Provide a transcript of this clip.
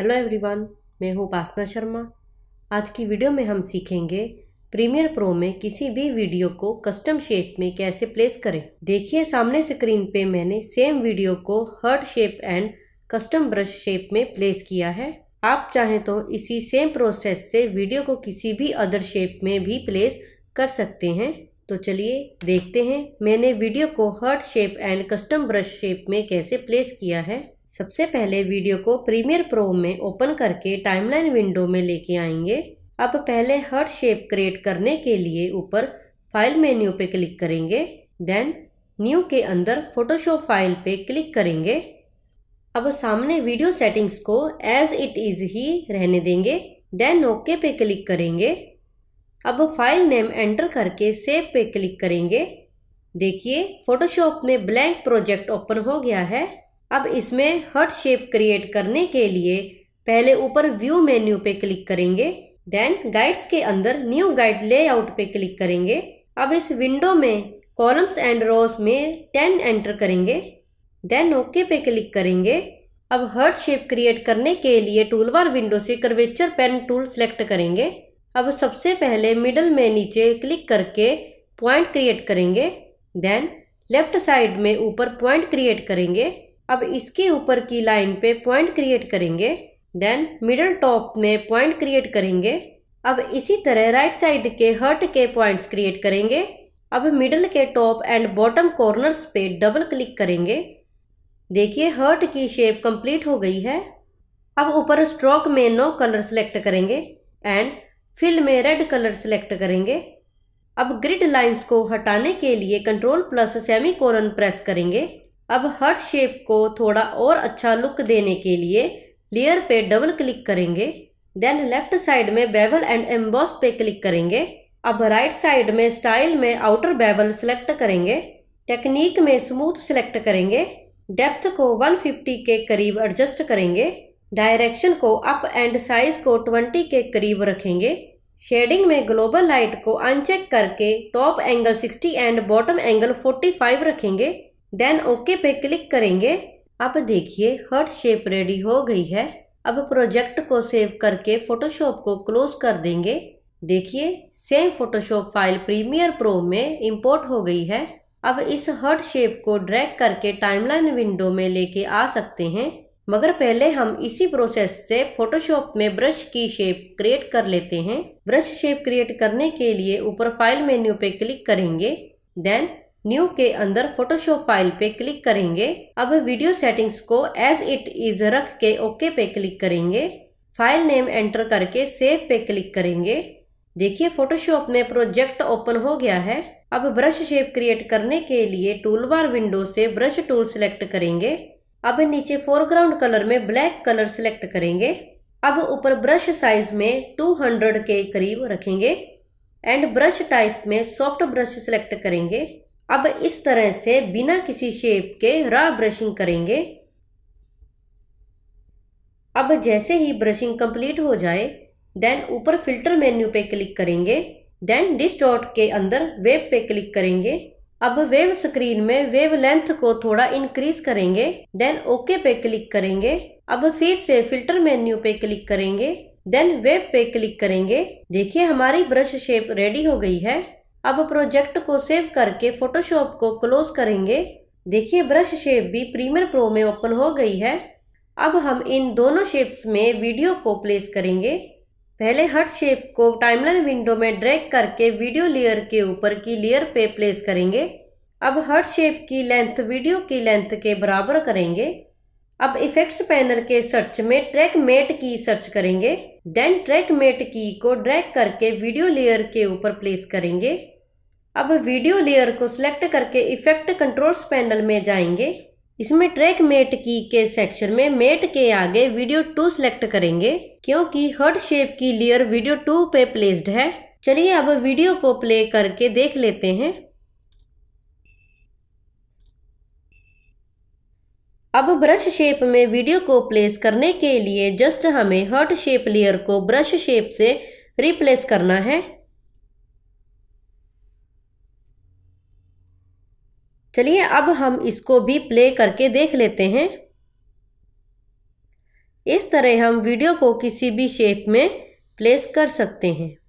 hello everyone मैं हूँ उपासना शर्मा आज की वीडियो में हम सीखेंगे प्रीमियर प्रो में किसी भी वीडियो को कस्टम शेप में कैसे प्लेस करें देखिए सामने स्क्रीन पे मैंने सेम वीडियो को heart shape and custom brush shape में प्लेस किया है आप चाहें तो इसी सेम प्रोसेस से वीडियो को किसी भी अदर शेप में भी प्लेस कर सकते हैं तो चलिए देखते हैं मैंने वीडियो को heart shape and custom brush shape में कैसे प्लेस किया है सबसे पहले वीडियो को प्रीमियर प्रो में ओपन करके टाइमलाइन विंडो में लेके आएंगे अब पहले हर शेप क्रिएट करने के लिए ऊपर फाइल मेन्यू पे क्लिक करेंगे देन न्यू के अंदर फोटोशॉप फाइल पे क्लिक करेंगे अब सामने वीडियो सेटिंग्स को एज इट इज़ ही रहने देंगे देन ओके पे क्लिक करेंगे अब फाइल नेम एंटर करके सेव पे क्लिक करेंगे देखिए फोटोशॉप में ब्लैंक प्रोजेक्ट ओपन हो गया है अब इसमें हर्ट शेप क्रिएट करने के लिए पहले ऊपर व्यू मेन्यू पे क्लिक करेंगे देन गाइड्स के अंदर न्यू गाइड लेआउट पे क्लिक करेंगे अब इस विंडो में कॉलम्स एंड रोज में टेन एंटर करेंगे देन ओके पे क्लिक करेंगे अब हर्ट शेप क्रिएट करने के लिए बार विंडो से कर्वेचर पेन टूल सेलेक्ट करेंगे अब सबसे पहले मिडल में नीचे क्लिक करके पॉइंट क्रिएट करेंगे देन लेफ्ट साइड में ऊपर पॉइंट क्रिएट करेंगे अब इसके ऊपर की लाइन पे पॉइंट क्रिएट करेंगे देन मिडल टॉप में पॉइंट क्रिएट करेंगे अब इसी तरह राइट साइड के हर्ट के पॉइंट्स क्रिएट करेंगे अब मिडल के टॉप एंड बॉटम कॉर्नर्स पे डबल क्लिक करेंगे देखिए हर्ट की शेप कंप्लीट हो गई है अब ऊपर स्ट्रोक में नो कलर सेलेक्ट करेंगे एंड फिल में रेड कलर सेलेक्ट करेंगे अब ग्रिड लाइंस को हटाने के लिए control plus semicolon press करेंगे अब हर शेप को थोड़ा और अच्छा लुक देने के लिए लेयर पे डबल क्लिक करेंगे देन लेफ्ट साइड में बेवल एंड एम्बॉस पे क्लिक करेंगे अब राइट साइड में स्टाइल में आउटर बेवल सिलेक्ट करेंगे टेक्निक में स्मूथ सिलेक्ट करेंगे डेप्थ को 150 के करीब एडजस्ट करेंगे डायरेक्शन को अप एंड साइज को 20 के करीब रखेंगे शेडिंग में ग्लोबल लाइट को अनचेक करके top angle 60 and bottom angle 45 रखेंगे देन ओके पे क्लिक करेंगे अब देखिए हर्ट शेप रेडी हो गई है अब प्रोजेक्ट को सेव करके फोटोशॉप को क्लोज कर देंगे देखिए same Photoshop file Premiere Pro में इंपोर्ट हो गई है अब इस हर्ट शेप को ड्रैग करके टाइमलाइन विंडो में लेके आ सकते हैं मगर पहले हम इसी प्रोसेस से फोटोशॉप में ब्रश की शेप क्रिएट कर लेते हैं ब्रश शेप क्रिएट करने के लिए ऊपर फाइल मेन्यू पे क्लिक करेंगे देन न्यू के अंदर फोटोशॉप फाइल पे क्लिक करेंगे अब वीडियो सेटिंग्स को एज इट इज रख के ओके पे क्लिक करेंगे फाइल नेम एंटर करके सेव पे क्लिक करेंगे देखिए फोटोशॉप में प्रोजेक्ट ओपन हो गया है अब ब्रश शेप क्रिएट करने के लिए टूलबार विंडो से ब्रश टूल सिलेक्ट करेंगे अब नीचे फोरग्राउंड कलर में ब्लैक कलर सिलेक्ट करेंगे अब ऊपर ब्रश साइज में 200 के करीब रखेंगे एंड ब्रश टाइप में सॉफ्ट ब्रश सिलेक्ट करेंगे अब इस तरह से बिना किसी शेप के रा ब्रशिंग करेंगे अब जैसे ही ब्रशिंग कंप्लीट हो जाए देन ऊपर फिल्टर मेन्यू पे क्लिक करेंगे देन डिस्टॉट के अंदर वेब पे क्लिक करेंगे अब वेव स्क्रीन में वेव लेंथ को थोड़ा इंक्रीज करेंगे देन ओके पे क्लिक करेंगे अब फिर से फिल्टर मेन्यू पे क्लिक करेंगे देन वेब पे क्लिक करेंगे देखिए हमारी ब्रश शेप रेडी हो गई है अब प्रोजेक्ट को सेव करके फोटोशॉप को क्लोज करेंगे देखिए ब्रश शेप भी प्रीमियर प्रो में ओपन हो गई है अब हम इन दोनों शेप्स में वीडियो को प्लेस करेंगे पहले हट शेप को टाइमलाइन विंडो में ड्रैग करके वीडियो लेयर के ऊपर की लेयर पे प्लेस करेंगे अब हट शेप की लेंथ वीडियो की लेंथ के बराबर करेंगे अब इफेक्ट्स पैनल के सर्च में ट्रैक मेट की सर्च करेंगे देन ट्रैक मेट की को ड्रैग करके वीडियो लेयर के ऊपर प्लेस करेंगे अब वीडियो लेयर को सिलेक्ट करके इफेक्ट कंट्रोल्स पैनल में जाएंगे इसमें ट्रैक मेट की के सेक्शन में मेट के आगे वीडियो टू सिलेक्ट करेंगे क्योंकि हर्ड शेप की लेयर वीडियो टू पे प्लेस्ड है चलिए अब वीडियो को प्ले करके देख लेते हैं अब ब्रश शेप में वीडियो को प्लेस करने के लिए जस्ट हमें हर्ट शेप लेयर को ब्रश शेप से रिप्लेस करना है चलिए अब हम इसको भी प्ले करके देख लेते हैं इस तरह हम वीडियो को किसी भी शेप में प्लेस कर सकते हैं